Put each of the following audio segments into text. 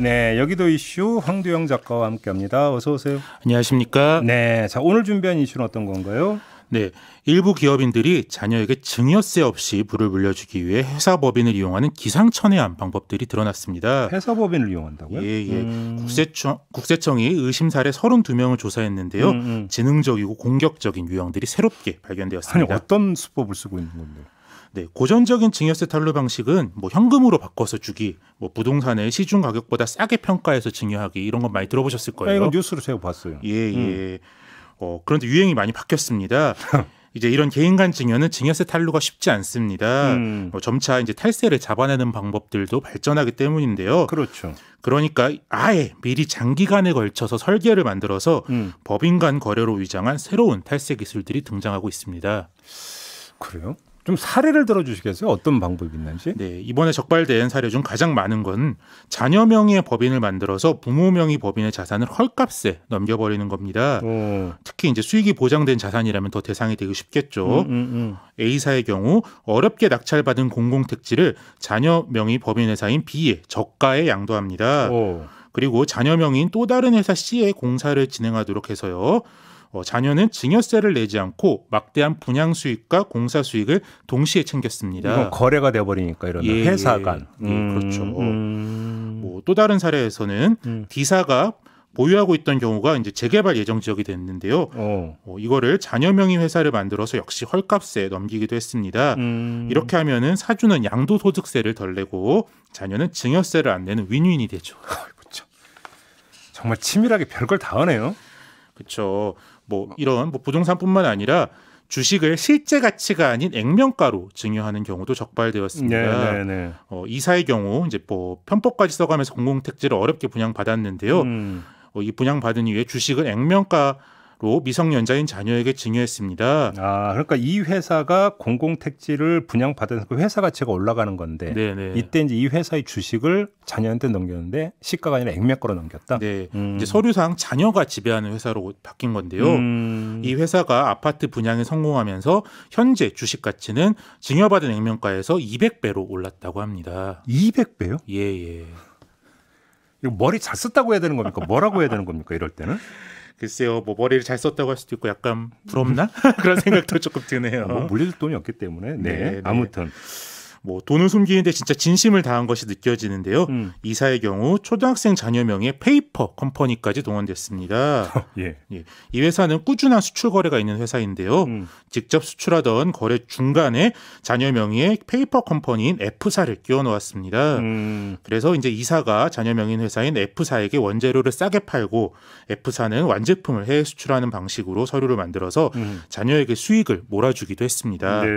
네, 여기도 이슈 황두영 작가와 함께합니다. 어서 오세요. 안녕하십니까? 네, 자 오늘 준비한 이슈는 어떤 건가요? 네, 일부 기업인들이 자녀에게 증여세 없이 불을 물려주기 위해 회사 법인을 이용하는 기상천외한 방법들이 드러났습니다. 회사 법인을 이용한다고요? 예, 예. 음... 국세청 국세청이 의심 사례 32명을 조사했는데요. 음, 음. 지능적이고 공격적인 유형들이 새롭게 발견되었습니다. 아니, 어떤 수법을 쓰고 있는 건데요? 네, 고전적인 증여세 탈루 방식은 뭐 현금으로 바꿔서 주기, 뭐 부동산의 시중 가격보다 싸게 평가해서 증여하기 이런 건 많이 들어보셨을 거예요. 아, 네, 이거 뉴스로 제가 봤어요. 예, 예. 음. 어, 그런데 유행이 많이 바뀌었습니다. 이제 이런 개인 간 증여는 증여세 탈루가 쉽지 않습니다. 음. 어, 점차 이제 탈세를 잡아내는 방법들도 발전하기 때문인데요. 그렇죠. 그러니까 아예 미리 장기간에 걸쳐서 설계를 만들어서 음. 법인 간 거래로 위장한 새로운 탈세 기술들이 등장하고 있습니다. 그래요? 좀 사례를 들어주시겠어요? 어떤 방법이 있는지? 네, 이번에 적발된 사례 중 가장 많은 건 자녀 명의의 법인을 만들어서 부모 명의 법인의 자산을 헐값에 넘겨버리는 겁니다. 오. 특히 이제 수익이 보장된 자산이라면 더 대상이 되기 쉽겠죠. 음, 음, 음. A사의 경우 어렵게 낙찰받은 공공택지를 자녀 명의 법인회사인 B에 저가에 양도합니다. 오. 그리고 자녀 명의인 또 다른 회사 C에 공사를 진행하도록 해서요. 어, 자녀는 증여세를 내지 않고 막대한 분양 수익과 공사 수익을 동시에 챙겼습니다. 거래가 돼버리니까 이런 예, 회사 간. 예, 음, 음, 그렇죠. 음. 뭐또 다른 사례에서는 음. 사가 보유하고 있던 경우가 이제 재개발 예정 지역이 됐는데요. 어, 어 이거를 자녀 명의 회사를 만들어서 역시 헐값에 넘기기도 했습니다. 음. 이렇게 하면은 사주는 양도소득세를 덜 내고 자녀는 증여세를 안 내는 윈윈이 되죠. 정말 치밀하게 별걸 다 하네요. 그렇죠. 뭐 이런 뭐 부동산뿐만 아니라 주식을 실제 가치가 아닌 액면가로 증여하는 경우도 적발되었습니다. 네, 네, 네. 어, 이사의 경우 이제 뭐 편법까지 써가면서 공공택지를 어렵게 분양받았는데요. 음. 어, 이 분양받은 이후에 주식은 액면가 로 미성년자인 자녀에게 증여했습니다. 아, 그러니까 이 회사가 공공택지를 분양받은그 회사 가치가 올라가는 건데 네네. 네. 이때 이제 이 회사의 주식을 자녀한테 넘겼는데 시가가 아니라 액면 걸어 넘겼다. 네, 음. 이제 서류상 자녀가 지배하는 회사로 바뀐 건데요. 음. 이 회사가 아파트 분양에 성공하면서 현재 주식 가치는 증여받은 액면가에서 200배로 올랐다고 합니다. 200배요? 예, 예. 이거 머리 잘 썼다고 해야 되는 겁니까? 뭐라고 해야 되는 겁니까? 이럴 때는? 글쎄요, 뭐 머리를 잘 썼다고 할 수도 있고 약간 부럽나 그런 생각도 조금 드네요. 뭐 물릴 돈이 없기 때문에 네, 네, 네. 아무튼 뭐 돈을 숨기는데 진짜 진심을 다한 것이 느껴지는데요. 음. 이사의 경우 초등학생 자녀 명의 페이퍼 컴퍼니까지 동원됐습니다. 예. 예. 이 회사는 꾸준한 수출 거래가 있는 회사인데요. 음. 직접 수출하던 거래 중간에 자녀 명의 페이퍼 컴퍼니인 F사를 끼워 놓았습니다. 음. 그래서 이제 이사가 자녀 명인 회사인 F사에게 원재료를 싸게 팔고 F사는 완제품을 해외 수출하는 방식으로 서류를 만들어서 자녀에게 음. 수익을 몰아주기도 했습니다. 네.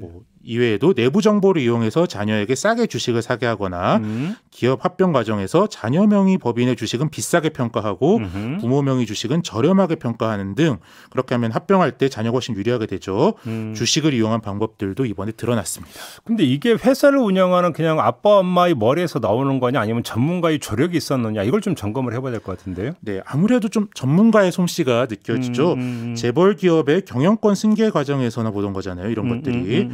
뭐 이외에도 내부 정보를 이용해서 자녀에게 싸게 주식을 사게 하거나 음. 기업 합병 과정에서 자녀 명의 법인의 주식은 비싸게 평가하고 음흠. 부모 명의 주식은 저렴하게 평가하는 등 그렇게 하면 합병할 때 자녀가 훨씬 유리하게 되죠. 음. 주식을 이용한 방법들도 이번에 드러났습니다. 근데 이게 회사를 운영하는 그냥 아빠 엄마의 머리에서 나오는 거냐 아니면 전문가의 조력이 있었느냐 이걸 좀 점검을 해봐야 될 것 같은데요. 네, 아무래도 좀 전문가의 솜씨가 느껴지죠. 음, 음, 음. 재벌 기업의 경영권 승계 과정에서나 보던 거잖아요. 이런 음, 것들이.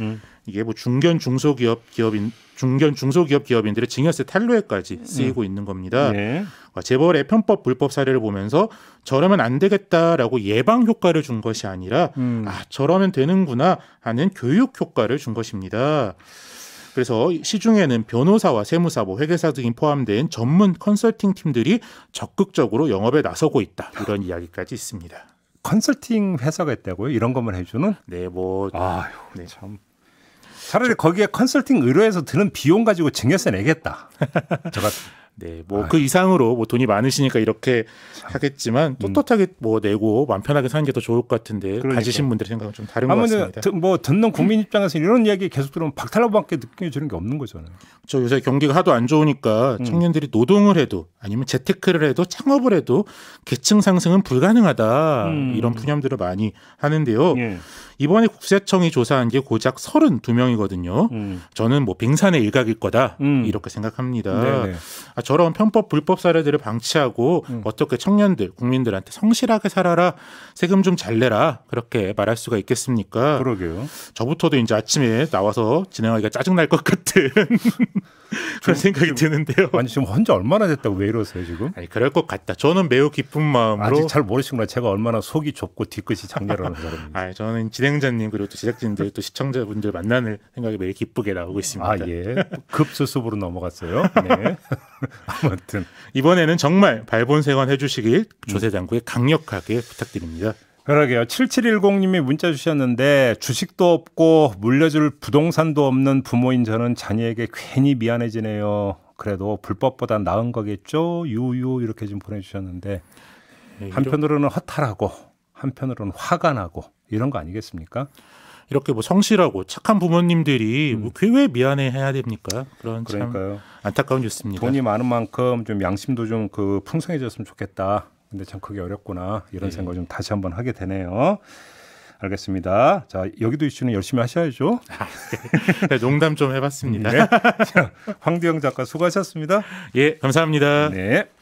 이게 뭐 중견 중소기업 기업인 중견 중소기업 기업인들의 증여세 탈루에까지 음. 쓰이고 네. 있는 겁니다. 네. 아, 재벌의 편법 불법 사례를 보면서 저러면 안 되겠다라고 예방 효과를 준 것이 아니라 음. 아 저러면 되는구나 하는 교육 효과를 준 것입니다. 그래서 시중에는 변호사와 세무사, 뭐 회계사 등이 포함된 전문 컨설팅 팀들이 적극적으로 영업에 나서고 있다 이런 이야기까지 있습니다. 컨설팅 회사가 있다고요? 이런 것만 해주는? 네, 뭐 아유 네. 참. 차라리 거기에 컨설팅 의뢰해서 드는 비용 가지고 증여세 내겠다. 제가 네, 뭐그 아, 예. 이상으로 뭐 돈이 많으시니까 이렇게 참. 하겠지만 음. 떳떳하게 음. 뭐 내고 마음 편하게 사는 게 더 좋을 것 같은데 그러니까. 가지신 분들의 생각은 좀 다른 것 같습니다. 드, 뭐 듣는 국민 입장에서 이런 이야기 계속 들으면 박탈로밖에 느껴지는 게 없는 거잖아요. 저 요새 경기가 하도 안 좋으니까 음. 청년들이 노동을 해도 아니면 재테크를 해도 창업을 해도 계층 상승은 불가능하다 음. 이런 분념들을 많이 하는데요. 예. 이번에 국세청이 조사한 게 고작 32명이거든요. 음. 저는 뭐 빙산의 일각일 거다 음. 이렇게 생각합니다. 네, 네. 아, 저런 편법 불법 사례들을 방치하고 음. 어떻게 청년들 국민들한테 성실하게 살아라 세금 좀 잘 내라 그렇게 말할 수가 있겠습니까? 그러게요. 저부터도 이제 아침에 나와서 진행하기가 짜증 날 것 같은. 그런 생각이 드는데요. 아니 지금 혼자 얼마나 됐다고 왜 이러세요 지금? 아니 그럴 것 같다. 저는 매우 기쁜 마음으로 아직 잘 모르시구나. 제가 얼마나 속이 좁고 뒤끝이 장렬하는 사람입니다. 아 저는 진행자님 그리고 또 제작진들 또 시청자분들 만나는 생각이 매일 기쁘게 나오고 있습니다. 아 예. 급수습으로 넘어갔어요. 네. 아무튼 이번에는 정말 발본세관 해주시길 조세장구에 강력하게 부탁드립니다. 그러게요. 7710님이 문자 주셨는데 주식도 없고 물려줄 부동산도 없는 부모인 저는 자녀에게 괜히 미안해지네요. 그래도 불법보다 나은 거겠죠? 유유 이렇게 좀 보내주셨는데 네, 한편으로는 허탈하고 한편으로는 화가 나고 이런 거 아니겠습니까? 이렇게 뭐 성실하고 착한 부모님들이 음. 뭐왜 미안해 해야 됩니까? 그런 그러니까요. 참 안타까운 뉴스입니다. 돈이 많은 만큼 좀 양심도 좀 그 풍성해졌으면 좋겠다. 근데 참 그게 어렵구나 이런 네. 생각을 좀 다시 한 번 하게 되네요. 알겠습니다. 자 여기도 이슈는 열심히 하셔야죠. 아, 네. 네, 농담 좀 해봤습니다. 네. 황두영 작가 수고하셨습니다. 예, 감사합니다. 네.